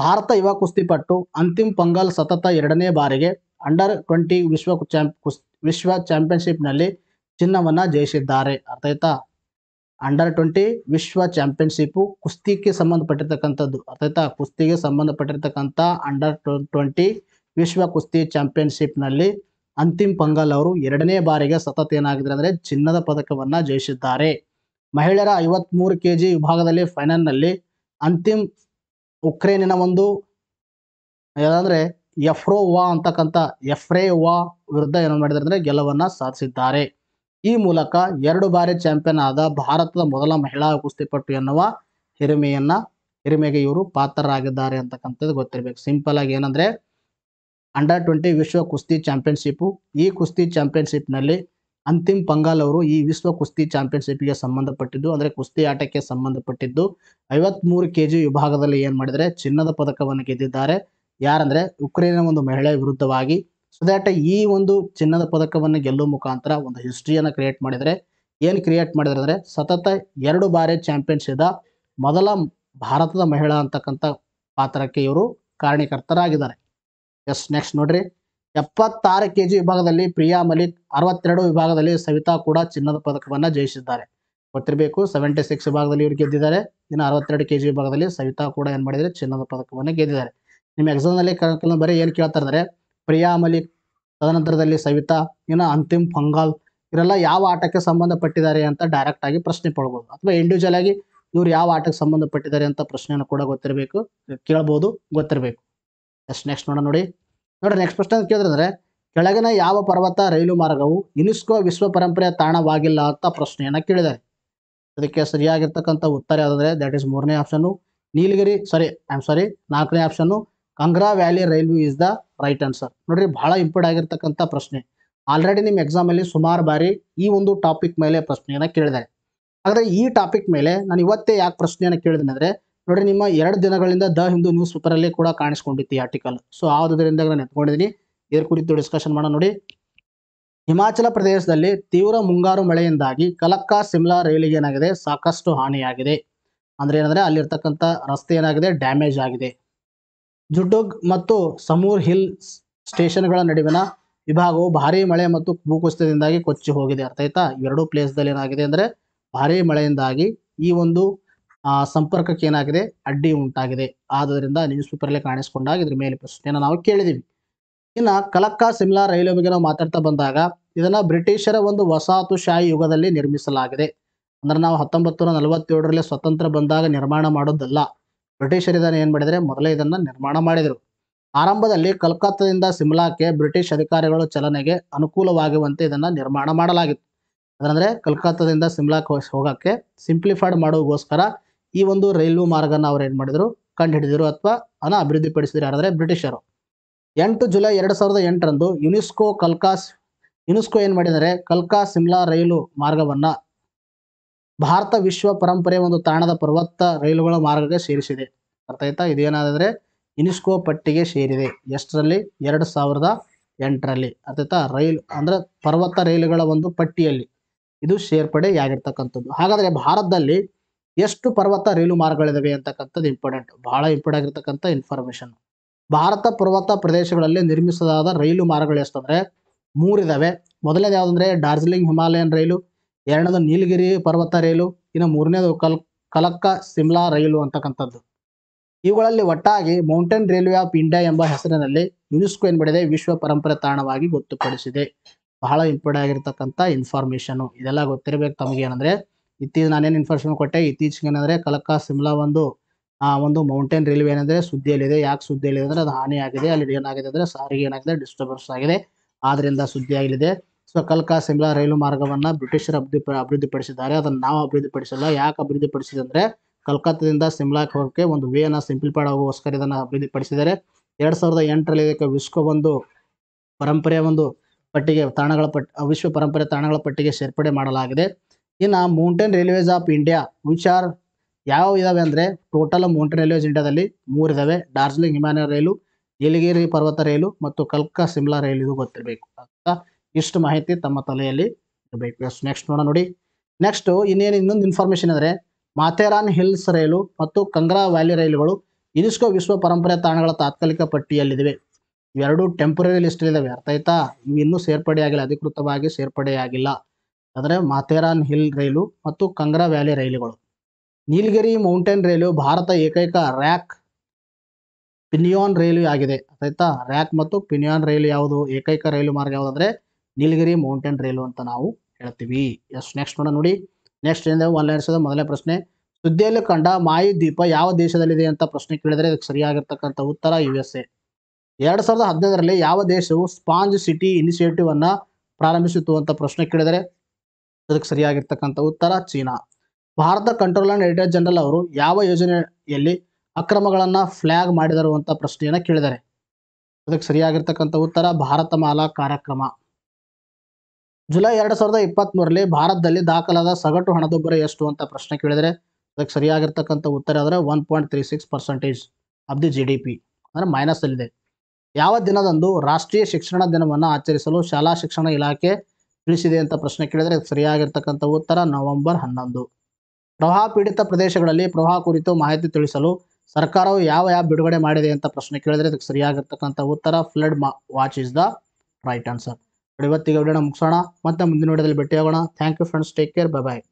ಭಾರತ ಯುವ ಪಟು ಅಂತಿಮ್ ಪಂಗಾಲ್ ಸತತ ಎರಡನೇ ಬಾರಿಗೆ ಅಂಡರ್ ಟ್ವೆಂಟಿ ವಿಶ್ವ ಕುಸ್ ವಿಶ್ವ ಚಾಂಪಿಯನ್ಶಿಪ್ನಲ್ಲಿ ಚಿನ್ನವನ್ನು ಜಯಿಸಿದ್ದಾರೆ ಅರ್ಥ ಅಂಡರ್ ಟ್ವೆಂಟಿ ವಿಶ್ವ ಚಾಂಪಿಯನ್ಶಿಪ್ ಕುಸ್ತಿಗೆ ಸಂಬಂಧಪಟ್ಟಿರ್ತಕ್ಕಂಥದ್ದು ಅರ್ಥ ಕುಸ್ತಿಗೆ ಸಂಬಂಧಪಟ್ಟಿರ್ತಕ್ಕಂಥ ಅಂಡರ್ ಟ್ವೆಂಟಿ ವಿಶ್ವ ಕುಸ್ತಿ ಚಾಂಪಿಯನ್ಶಿಪ್ನಲ್ಲಿ ಅಂತಿಮ್ ಪಂಗಲ್ ಅವರು ಎರಡನೇ ಬಾರಿಗೆ ಸತತ ಏನಾಗಿದ್ದಾರೆ ಅಂದರೆ ಚಿನ್ನದ ಪದಕವನ್ನು ಜಯಿಸಿದ್ದಾರೆ ಮಹಿಳೆಯರ ಐವತ್ಮೂರು ಕೆ ಜಿ ವಿಭಾಗದಲ್ಲಿ ಫೈನಲ್ನಲ್ಲಿ ಅಂತಿಮ್ ಉಕ್ರೇನಿನ ಒಂದು ಏನಂದ್ರೆ ಎಫ್ರೋವಾ ಅಂತಕ್ಕಂಥ ಎಫ್ರೇವಾ ವಿರುದ್ಧ ಏನು ಮಾಡಿದ್ರೆ ಅಂದರೆ ಗೆಲುವನ್ನು ಸಾಧಿಸಿದ್ದಾರೆ ಈ ಮೂಲಕ ಎರಡು ಬಾರಿ ಚಾಂಪಿಯನ್ ಆದ ಭಾರತದ ಮೊದಲ ಮಹಿಳಾ ಕುಸ್ತಿಪಟ್ಟು ಎನ್ನುವ ಹಿರಿಮೆಯನ್ನು ಹಿರಿಮೆಗೆ ಇವರು ಪಾತ್ರರಾಗಿದ್ದಾರೆ ಅಂತಕ್ಕಂಥದ್ದು ಗೊತ್ತಿರಬೇಕು ಸಿಂಪಲ್ ಆಗಿ ಏನಂದರೆ ಅಂಡರ್ ಟ್ವೆಂಟಿ ವಿಶ್ವ ಕುಸ್ತಿ ಚಾಂಪಿಯನ್ಶಿಪ್ ಈ ಕುಸ್ತಿ ಚಾಂಪಿಯನ್ಶಿಪ್ನಲ್ಲಿ ಅಂತಿಮ್ ಪಂಗಾಲ್ ಅವರು ಈ ವಿಶ್ವ ಕುಸ್ತಿ ಗೆ ಸಂಬಂಧಪಟ್ಟಿದ್ದು ಅಂದರೆ ಕುಸ್ತಿ ಆಟಕ್ಕೆ ಸಂಬಂಧಪಟ್ಟಿದ್ದು ಐವತ್ಮೂರು ಕೆ ಜಿ ವಿಭಾಗದಲ್ಲಿ ಏನು ಮಾಡಿದರೆ ಚಿನ್ನದ ಪದಕವನ್ನು ಗೆದ್ದಿದ್ದಾರೆ ಯಾರಂದರೆ ಉಕ್ರೇನ್ನ ಒಂದು ಮಹಿಳೆ ವಿರುದ್ಧವಾಗಿ ಸೊ ದ್ಯಾಟ್ ಈ ಒಂದು ಚಿನ್ನದ ಪದಕವನ್ನು ಗೆಲ್ಲುವ ಮುಖಾಂತರ ಒಂದು ಹಿಸ್ಟ್ರಿಯನ್ನು ಕ್ರಿಯೇಟ್ ಮಾಡಿದರೆ ಏನು ಕ್ರಿಯೇಟ್ ಮಾಡಿದರೆ ಅಂದರೆ ಸತತ ಎರಡು ಬಾರಿ ಚಾಂಪಿಯನ್ಶಿಪ್ದ ಮೊದಲ ಭಾರತದ ಮಹಿಳಾ ಅಂತಕ್ಕಂಥ ಪಾತ್ರಕ್ಕೆ ಇವರು ಕಾರಣಕರ್ತರಾಗಿದ್ದಾರೆ ಎಸ್ ನೆಕ್ಸ್ಟ್ ನೋಡ್ರಿ ಎಪ್ಪತ್ತಾರು ಕೆಜಿ ವಿಭಾಗದಲ್ಲಿ ಪ್ರಿಯಾ ಮಲಿಕ್ ಅರವತ್ತೆರಡು ವಿಭಾಗದಲ್ಲಿ ಸವಿತಾ ಕೂಡ ಚಿನ್ನದ ಪದಕವನ್ನು ಜಯಿಸಿದ್ದಾರೆ ಗೊತ್ತಿರಬೇಕು ಸೆವೆಂಟಿ ಸಿಕ್ಸ್ ವಿಭಾಗದಲ್ಲಿ ಇವರು ಗೆದ್ದಿದ್ದಾರೆ ಇನ್ನು ಅರವತ್ತೆರಡು ಕೆಜಿ ವಿಭಾಗದಲ್ಲಿ ಸವಿತಾ ಕೂಡ ಏನು ಮಾಡಿದರೆ ಚಿನ್ನದ ಪದಕವನ್ನು ಗೆದ್ದಿದ್ದಾರೆ ನಿಮ್ಮ ಎಕ್ಸಾಮ್ ನಲ್ಲಿ ಕೆಲವೊಂದು ಬರೀ ಏನು ಕೇಳ್ತಾ ಇದ್ದಾರೆ ಪ್ರಿಯಾ ಮಲಿಕ್ ತದನಂತರದಲ್ಲಿ ಸವಿತಾ ಇನ್ನು ಅಂತಿಮ್ ಫಂಗಾಲ್ ಇವರೆಲ್ಲ ಯಾವ ಆಟಕ್ಕೆ ಸಂಬಂಧಪಟ್ಟಿದ್ದಾರೆ ಅಂತ ಡೈರೆಕ್ಟ್ ಆಗಿ ಪ್ರಶ್ನೆ ಪಡ್ಬೋದು ಅಥವಾ ಇಂಡಿವಿಜುವಲ್ ಆಗಿ ಇವ್ರು ಯಾವ ಆಟಕ್ಕೆ ಸಂಬಂಧಪಟ್ಟಿದ್ದಾರೆ ಅಂತ ಪ್ರಶ್ನೆಯನ್ನು ಕೂಡ ಗೊತ್ತಿರಬೇಕು ಕೇಳ್ಬೋದು ಗೊತ್ತಿರಬೇಕು ನೆಕ್ಸ್ಟ್ ನೆಕ್ಸ್ಟ್ ನೋಡೋಣ ನೋಡಿ ನೋಡ್ರಿ ನೆಕ್ಸ್ಟ್ ಅಂತ ಕೇಳಿದ್ರೆ ಕೆಳಗಿನ ಯಾವ ಪರ್ವತ ರೈಲು ಮಾರ್ಗವು ಯುನಿಸ್ಕೋ ವಿಶ್ವ ಪರಂಪರೆಯ ತಾಣವಾಗಿಲ್ಲ ಅಂತ ಪ್ರಶ್ನೆಯನ್ನು ಕೇಳಿದ್ದಾರೆ ಅದಕ್ಕೆ ಸರಿಯಾಗಿರ್ತಕ್ಕಂಥ ಉತ್ತರ ಯಾವುದಂದ್ರೆ ದಟ್ ಈಸ್ ಮೂರನೇ option Nilgiri sorry I am sorry ನಾಲ್ಕನೇ option Kangra valley railway is the right answer ನೋಡ್ರಿ ಬಹಳ ಇಂಪಾರ್ಟ್ ಆಗಿರ್ತಕ್ಕಂಥ ಪ್ರಶ್ನೆ ಆಲ್ರೆಡಿ ನಿಮ್ಮ ಎಕ್ಸಾಮಲ್ಲಿ ಸುಮಾರು ಬಾರಿ ಈ ಒಂದು ಟಾಪಿಕ್ ಮೇಲೆ ಪ್ರಶ್ನೆಯನ್ನು ಕೇಳಿದ್ದಾರೆ ಆದ್ರೆ ಈ ಟಾಪಿಕ್ ಮೇಲೆ ನಾನು ಇವತ್ತೇ ಯಾಕೆ ಪ್ರಶ್ನೆಯನ್ನು ಕೇಳಿದೆ ನೋಡ್ರಿ ನಿಮ್ಮ ಎರಡು ದಿನಗಳಿಂದ ದ ಹಿಂದೂ ನ್ಯೂಸ್ ಅಲ್ಲಿ ಕೂಡ ಕಾಣಿಸ್ಕೊಂಡಿತ್ತು ಈ ಆರ್ಟಿಕಲ್ ಸೊ ಆದ್ರಿಂದ ನಾನು ಎತ್ಕೊಂಡಿದ್ದೀನಿ ಇದ್ರ ಕುರಿತು ಡಿಸ್ಕಷನ್ ಮಾಡ ನೋಡಿ ಹಿಮಾಚಲ ಪ್ರದೇಶದಲ್ಲಿ ತೀವ್ರ ಮುಂಗಾರು ಮಳೆಯಿಂದಾಗಿ ಕಲಕ್ಕ ಸಿಮ್ಲಾ ರೈಲಿಗೆ ಏನಾಗಿದೆ ಸಾಕಷ್ಟು ಹಾನಿಯಾಗಿದೆ ಅಂದ್ರೆ ಏನಂದ್ರೆ ಅಲ್ಲಿರ್ತಕ್ಕಂಥ ರಸ್ತೆ ಏನಾಗಿದೆ ಡ್ಯಾಮೇಜ್ ಆಗಿದೆ ಜುಡುಗ್ ಮತ್ತು ಸಮೂರ್ ಹಿಲ್ ಸ್ಟೇಷನ್ಗಳ ನಡುವಿನ ವಿಭಾಗವು ಭಾರಿ ಮಳೆ ಮತ್ತು ಭೂಕುಸಿತದಿಂದಾಗಿ ಕೊಚ್ಚಿ ಹೋಗಿದೆ ಅರ್ಥ ಆಯ್ತಾ ಪ್ಲೇಸ್ ಪ್ಲೇಸ್ದಲ್ಲಿ ಏನಾಗಿದೆ ಅಂದ್ರೆ ಭಾರಿ ಮಳೆಯಿಂದಾಗಿ ಈ ಒಂದು ಆ ಸಂಪರ್ಕಕ್ಕೆ ಏನಾಗಿದೆ ಅಡ್ಡಿ ಉಂಟಾಗಿದೆ ಆದ್ದರಿಂದ ನ್ಯೂಸ್ ಪೇಪರಲ್ಲೇ ಕಾಣಿಸ್ಕೊಂಡಾಗ ಇದ್ರ ಮೇಲೆ ಪ್ರಶ್ನೆಯನ್ನು ನಾವು ಕೇಳಿದ್ದೀವಿ ಇನ್ನು ಕಲಕ್ಕ ಸಿಮ್ಲಾ ರೈಲ್ವೆ ಬಗ್ಗೆ ನಾವು ಮಾತಾಡ್ತಾ ಬಂದಾಗ ಇದನ್ನ ಬ್ರಿಟಿಷರ ಒಂದು ವಸಾಹತುಶಾಹಿ ಯುಗದಲ್ಲಿ ನಿರ್ಮಿಸಲಾಗಿದೆ ಅಂದ್ರೆ ನಾವು ಹತ್ತೊಂಬತ್ತು ನೂರ ನಲವತ್ತೇಳರಲ್ಲಿ ಸ್ವತಂತ್ರ ಬಂದಾಗ ನಿರ್ಮಾಣ ಮಾಡೋದಲ್ಲ ಬ್ರಿಟಿಷರು ಇದನ್ನು ಏನು ಮಾಡಿದರೆ ಮೊದಲೇ ಇದನ್ನು ನಿರ್ಮಾಣ ಮಾಡಿದರು ಆರಂಭದಲ್ಲಿ ಕಲ್ಕತ್ತಾದಿಂದ ಸಿಮ್ಲಾಕ್ಕೆ ಬ್ರಿಟಿಷ್ ಅಧಿಕಾರಿಗಳು ಚಲನೆಗೆ ಅನುಕೂಲವಾಗುವಂತೆ ಇದನ್ನು ನಿರ್ಮಾಣ ಮಾಡಲಾಗಿತ್ತು ಅದಂದ್ರೆ ಕಲ್ಕತ್ತಾದಿಂದ ಸಿಮ್ಲಾಕ್ಕೆ ಹೋಗೋಕ್ಕೆ ಸಿಂಪ್ಲಿಫೈಡ್ ಮಾಡೋಗೋಸ್ಕರ ಈ ಒಂದು ರೈಲ್ವೆ ಮಾರ್ಗನ ಅವ್ರು ಏನು ಮಾಡಿದ್ರು ಕಂಡುಹಿಡಿದಿರು ಅಥವಾ ಅನ್ನ ಪಡಿಸಿದ್ರು ಯಾರಾದ್ರೆ ಬ್ರಿಟಿಷರು ಎಂಟು ಜುಲೈ ಎರಡು ಸಾವಿರದ ಎಂಟರಂದು ಯುನೆಸ್ಕೋ ಕಲ್ಕಾಸ್ ಯುನೆಸ್ಕೋ ಏನು ಮಾಡಿದರೆ ಕಲ್ಕಾ ಸಿಮ್ಲಾ ರೈಲು ಮಾರ್ಗವನ್ನ ಭಾರತ ವಿಶ್ವ ಪರಂಪರೆಯ ಒಂದು ತಾಣದ ಪರ್ವತ ರೈಲುಗಳ ಮಾರ್ಗಕ್ಕೆ ಸೇರಿಸಿದೆ ಅರ್ಥ ಆಯ್ತಾ ಇದೇನಾದರೆ ಯುನೆಸ್ಕೋ ಪಟ್ಟಿಗೆ ಸೇರಿದೆ ಎಷ್ಟರಲ್ಲಿ ಎರಡು ಸಾವಿರದ ಎಂಟರಲ್ಲಿ ಅರ್ಥ ರೈಲು ಅಂದ್ರೆ ಪರ್ವತ ರೈಲುಗಳ ಒಂದು ಪಟ್ಟಿಯಲ್ಲಿ ಇದು ಸೇರ್ಪಡೆಯಾಗಿರ್ತಕ್ಕಂಥದ್ದು ಹಾಗಾದ್ರೆ ಭಾರತದಲ್ಲಿ ಎಷ್ಟು ಪರ್ವತ ರೈಲು ಮಾರ್ಗಗಳಿದಾವೆ ಅಂತಕ್ಕಂಥದ್ದು ಇಂಪಾರ್ಟೆಂಟ್ ಬಹಳ ಇಂಪಾರ್ಟೆಂಟ್ ಆಗಿರ್ತಕ್ಕಂಥ ಇನ್ಫಾರ್ಮೇಶನ್ ಭಾರತ ಪರ್ವತ ಪ್ರದೇಶಗಳಲ್ಲಿ ನಿರ್ಮಿಸದಾದ ರೈಲು ಮಾರ್ಗಗಳು ಎಷ್ಟಂದ್ರೆ ಮೂರಿದಾವೆ ಮೊದಲನೇದು ಅಂದ್ರೆ ಡಾರ್ಜಿಲಿಂಗ್ ಹಿಮಾಲಯನ್ ರೈಲು ಎರಡನೇದು ನೀಲಗಿರಿ ಪರ್ವತ ರೈಲು ಇನ್ನು ಮೂರನೇದು ಕಲ್ ಕಲಕ್ಕ ಸಿಮ್ಲಾ ರೈಲು ಅಂತಕ್ಕಂಥದ್ದು ಇವುಗಳಲ್ಲಿ ಒಟ್ಟಾಗಿ ಮೌಂಟೇನ್ ರೈಲ್ವೆ ಆಫ್ ಇಂಡಿಯಾ ಎಂಬ ಹೆಸರಿನಲ್ಲಿ ಯುನೆಸ್ಕೋ ಏನ್ ಮಾಡಿದೆ ವಿಶ್ವ ಪರಂಪರೆ ತಾಣವಾಗಿ ಗೊತ್ತುಪಡಿಸಿದೆ ಬಹಳ ಇಂಪಾರ್ಟೆಂಟ್ ಆಗಿರ್ತಕ್ಕಂಥ ಇನ್ಫಾರ್ಮೇಶನ್ ಇದೆಲ್ಲ ಗೊತ್ತಿರಬೇಕು ತಮಗೆ ಏನಂದ್ರೆ ಇತ್ತೀಚೆಗೆ ನಾನೇನು ಇನ್ಫಾರ್ಮೇಶನ್ ಕೊಟ್ಟೆ ಇತ್ತೀಚೆಗೆ ಏನಂದ್ರೆ ಕಲಕ ಸಿಮ್ಲಾ ಒಂದು ಆ ಒಂದು ಮೌಂಟೇನ್ ರೈಲ್ವೆ ಸುದ್ದಿ ಸುದ್ದಿಯಲ್ಲಿದೆ ಯಾಕೆ ಸುದ್ದಿಯಲ್ಲಿದೆ ಅಂದ್ರೆ ಅದು ಆಗಿದೆ ಅಲ್ಲಿ ಏನಾಗಿದೆ ಅಂದ್ರೆ ಸಾರಿಗೆ ಏನಾಗಿದೆ ಡಿಸ್ಟರ್ಬೆನ್ಸ್ ಆಗಿದೆ ಸುದ್ದಿ ಸುದ್ದಿಯಾಗಲಿದೆ ಸೊ ಕಲ್ಕಾ ಸಿಮ್ಲಾ ರೈಲು ಮಾರ್ಗವನ್ನ ಬ್ರಿಟಿಷರು ಅಭಿವೃದ್ಧಿ ಅಭಿವೃದ್ಧಿಪಡಿಸಿದ್ದಾರೆ ಅದನ್ನ ನಾವು ಅಭಿವೃದ್ಧಿಪಡಿಸಿಲ್ಲ ಯಾಕೆ ಅಭಿವೃದ್ಧಿ ಪಡಿಸಿದ್ರೆ ಕಲ್ಕತ್ತಾದಿಂದ ಸಿಮ್ಲಾಕ್ಕೆ ಹೋಗಕ್ಕೆ ಒಂದು ವೇನ ಸಿಂಪ್ಲಿಫೈಡ್ ಇದನ್ನ ಅಭಿವೃದ್ಧಿ ಅಭಿವೃದ್ಧಿಪಡಿಸಿದ್ದಾರೆ ಎರಡ್ ಸಾವಿರದ ಎಂಟರಲ್ಲಿ ಇದಕ್ಕೆ ವಿಶ್ವ ಒಂದು ಪರಂಪರೆಯ ಒಂದು ಪಟ್ಟಿಗೆ ತಾಣಗಳ ಪಟ್ಟಿ ವಿಶ್ವ ಪರಂಪರೆ ತಾಣಗಳ ಪಟ್ಟಿಗೆ ಸೇರ್ಪಡೆ ಮಾಡಲಾಗಿದೆ ಇನ್ನು mountain railways of India which are ಯಾವ ಇದಾವೆ ಅಂದ್ರೆ ಟೋಟಲ್ ಮೌಂಟೇನ್ ರೈಲ್ವೇಸ್ ಇಂಡಿಯಾದಲ್ಲಿ ಮೂರು ಇದಾವೆ ಡಾರ್ಜಿಲಿಂಗ್ ಹಿಮಾಲಯ ರೈಲು ನೀಲಗಿರಿ ಪರ್ವತ ರೈಲು ಮತ್ತು ಕಲ್ಕ ಸಿಮ್ಲಾ ರೈಲು ಇದು ಗೊತ್ತಿರಬೇಕು ಅಂತ ಇಷ್ಟು ಮಾಹಿತಿ ತಮ್ಮ ತಲೆಯಲ್ಲಿ ಇರಬೇಕು ನೆಕ್ಸ್ಟ್ ನೋಡೋಣ ನೋಡಿ ನೆಕ್ಸ್ಟ್ ಇನ್ನೇನು ಇನ್ನೊಂದು ಇನ್ಫಾರ್ಮೇಶನ್ ಅಂದರೆ ಮಾಥೇರಾನ್ ಹಿಲ್ಸ್ ರೈಲು ಮತ್ತು ಕಂಗ್ರಾ ವ್ಯಾಲಿ ರೈಲುಗಳು ಯುನೆಸ್ಕೋ ವಿಶ್ವ ಪರಂಪರೆ ತಾಣಗಳ ತಾತ್ಕಾಲಿಕ ಪಟ್ಟಿಯಲ್ಲಿವೆ ಇವೆರಡು ಟೆಂಪರರಿ ಲಿಸ್ಟ್ ಇದಾವೆ ಅರ್ಥ ಆಯ್ತಾ ಇವು ಇನ್ನೂ ಸೇರ್ಪಡೆಯಾಗಿಲ್ಲ ಅಧಿಕೃತವಾಗಿ ಸೇರ್ಪಡೆಯಾಗಿಲ್ಲ ಅಂದರೆ ಮಾಥೇರಾನ್ ಹಿಲ್ ರೈಲು ಮತ್ತು ಕಂಗ್ರಾ ವ್ಯಾಲಿ ರೈಲುಗಳು ನೀಲಗಿರಿ ಮೌಂಟೇನ್ ರೈಲು ಭಾರತ ಏಕೈಕ ರ್ಯಾಕ್ ಪಿನಿಯಾನ್ ರೈಲು ಆಗಿದೆ ಆಯ್ತಾ ರ್ಯಾಕ್ ಮತ್ತು ಪಿನಿಯಾನ್ ರೈಲು ಯಾವುದು ಏಕೈಕ ರೈಲು ಮಾರ್ಗ ಯಾವುದಂದ್ರೆ ನೀಲಗಿರಿ ಮೌಂಟೇನ್ ರೈಲು ಅಂತ ನಾವು ಹೇಳ್ತೀವಿ ಎಸ್ ನೆಕ್ಸ್ಟ್ ನೋಡೋಣ ನೋಡಿ ನೆಕ್ಸ್ಟ್ ಏನಿದೆ ಒನ್ ಮೊದಲನೇ ಪ್ರಶ್ನೆ ಸುದ್ದಿಯಲ್ಲಿ ಕಂಡ ಮಾಯಿ ದ್ವೀಪ ಯಾವ ದೇಶದಲ್ಲಿದೆ ಅಂತ ಪ್ರಶ್ನೆ ಕೇಳಿದರೆ ಇದಕ್ಕೆ ಸರಿಯಾಗಿರ್ತಕ್ಕಂಥ ಉತ್ತರ ಯು ಎಸ್ ಎ ಸಾವಿರದ ಹದಿನೈದರಲ್ಲಿ ಯಾವ ದೇಶವು ಸ್ಪಾಂಜ್ ಸಿಟಿ ಇನಿಷಿಯೇಟಿವ್ ಅನ್ನ ಪ್ರಾರಂಭಿಸಿತು ಅಂತ ಪ್ರಶ್ನೆ ಕೇಳಿದರೆ ಅದಕ್ಕೆ ಸರಿಯಾಗಿರ್ತಕ್ಕಂಥ ಉತ್ತರ China Bharat comptroller and auditor general ಅವರು ಯಾವ ಯೋಜನೆಯಲ್ಲಿ ಅಕ್ರಮಗಳನ್ನು ಫ್ಲ್ಯಾಗ್ ಮಾಡಿದರು ಅಂತ ಪ್ರಶ್ನೆಯನ್ನು ಕೇಳಿದ್ದಾರೆ ಅದಕ್ಕೆ ಸರಿಯಾಗಿರ್ತಕ್ಕಂಥ ಉತ್ತರ ಭಾರತ ಮಾಲಾ ಕಾರ್ಯಕ್ರಮ ಜುಲೈ ಎರಡು ಸಾವಿರದ ಇಪ್ಪತ್ತ್ ಭಾರತದಲ್ಲಿ ದಾಖಲಾದ ಸಗಟು ಹಣದುಬ್ಬರ ಎಷ್ಟು ಅಂತ ಪ್ರಶ್ನೆ ಕೇಳಿದರೆ ಅದಕ್ಕೆ ಸರಿಯಾಗಿರ್ತಕ್ಕಂಥ ಉತ್ತರ ಆದರೆ one point three six percentage of the G D P ಅಂದರೆ ಮೈನಸ್ ಅಲ್ಲಿದೆ ಯಾವ ದಿನದಂದು ರಾಷ್ಟ್ರೀಯ ಶಿಕ್ಷಣ ದಿನವನ್ನು ಆಚರಿಸಲು ಶಾಲಾ ಶಿಕ್ಷಣ ಇಲಾಖೆ ತಿಳಿಸಿದೆ ಅಂತ ಪ್ರಶ್ನೆ ಕೇಳಿದರೆ ಸರಿಯಾಗಿರ್ತಕ್ಕಂಥ ಉತ್ತರ ನವೆಂಬರ್ ಹನ್ನೊಂದು ಪ್ರವಾಹ ಪೀಡಿತ ಪ್ರದೇಶಗಳಲ್ಲಿ ಪ್ರವಾಹ ಕುರಿತು ಮಾಹಿತಿ ತಿಳಿಸಲು ಸರ್ಕಾರವು ಯಾವ ಯಾವ ಬಿಡುಗಡೆ ಮಾಡಿದೆ ಅಂತ ಪ್ರಶ್ನೆ ಕೇಳಿದ್ರೆ ಅದಕ್ಕೆ ಸರಿಯಾಗಿರ್ತಕ್ಕಂಥ ಉತ್ತರ flood watch is the right answer ಇವತ್ತಿಗೆ ವಿಡಿಯೋನ ಮುಗಿಸೋಣ ಮತ್ತೆ ಮುಂದಿನ ವಿಡಿಯೋದಲ್ಲಿ ಆಗೋಣ thank you friends take care bye bye